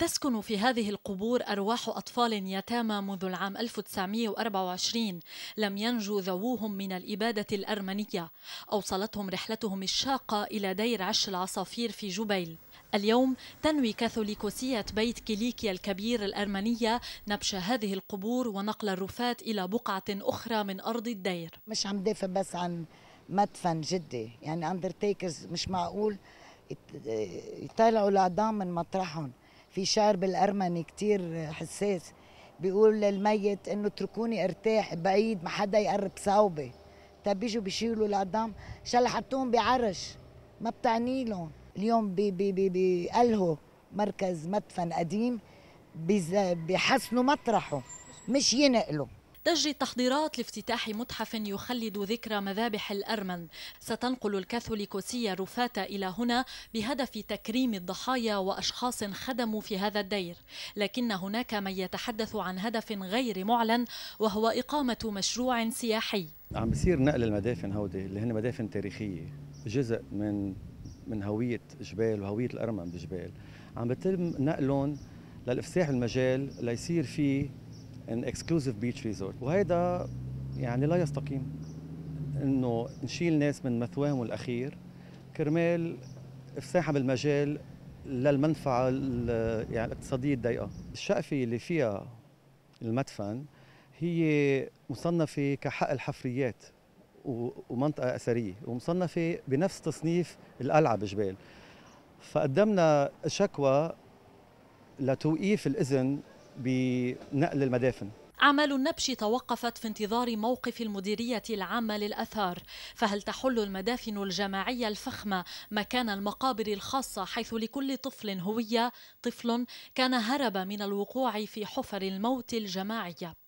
تسكن في هذه القبور أرواح أطفال يتامى منذ العام 1924 لم ينجو ذووهم من الإبادة الأرمنية أوصلتهم رحلتهم الشاقة إلى دير عش العصافير في جبيل اليوم تنوي كاثوليكوسية بيت كيليكيا الكبير الأرمنية نبش هذه القبور ونقل الرفات إلى بقعة أخرى من أرض الدير مش عم دافع بس عن مدفن جدي يعني أندرتيكرز مش معقول يطلعوا العظام من مطرحهم في شعر بالأرمني كتير حساس بيقول للميت انه اتركوني ارتاح بعيد ما حدا يقرب صوبي طيب بيجوا بيشيلوا العظام حطوهم بعرش ما بتعني لهم اليوم بيألهوا مركز مدفن قديم بيحسنوا مطرحه مش ينقلوا تجري التحضيرات لافتتاح متحف يخلد ذكرى مذابح الأرمن ستنقل الكاثوليكوسية رفاتة إلى هنا بهدف تكريم الضحايا وأشخاص خدموا في هذا الدير لكن هناك من يتحدث عن هدف غير معلن وهو إقامة مشروع سياحي عم بصير نقل المدافن هودي اللي هن مدافن تاريخية جزء من من هوية جبال وهوية الأرمن بجبال عم بتم نقلهم للإفساح المجال ليصير فيه ان اكسكلوسيف بيتش ريزورت وهذا يعني لا يستقيم انه نشيل ناس من مثواهم الاخير كرمال افساحة بالمجال للمنفعه يعني الاقتصاديه الضيقه الشقفه اللي فيها المدفن هي مصنفه كحق الحفريات ومنطقه اثريه ومصنفه بنفس تصنيف القلعه بجبال فقدمنا شكوى لتوقيف الاذن بنقل المدافن أعمال النبش توقفت في انتظار موقف المديرية العامة للأثار فهل تحل المدافن الجماعية الفخمة مكان المقابر الخاصة حيث لكل طفل هوية طفل كان هرب من الوقوع في حفر الموت الجماعية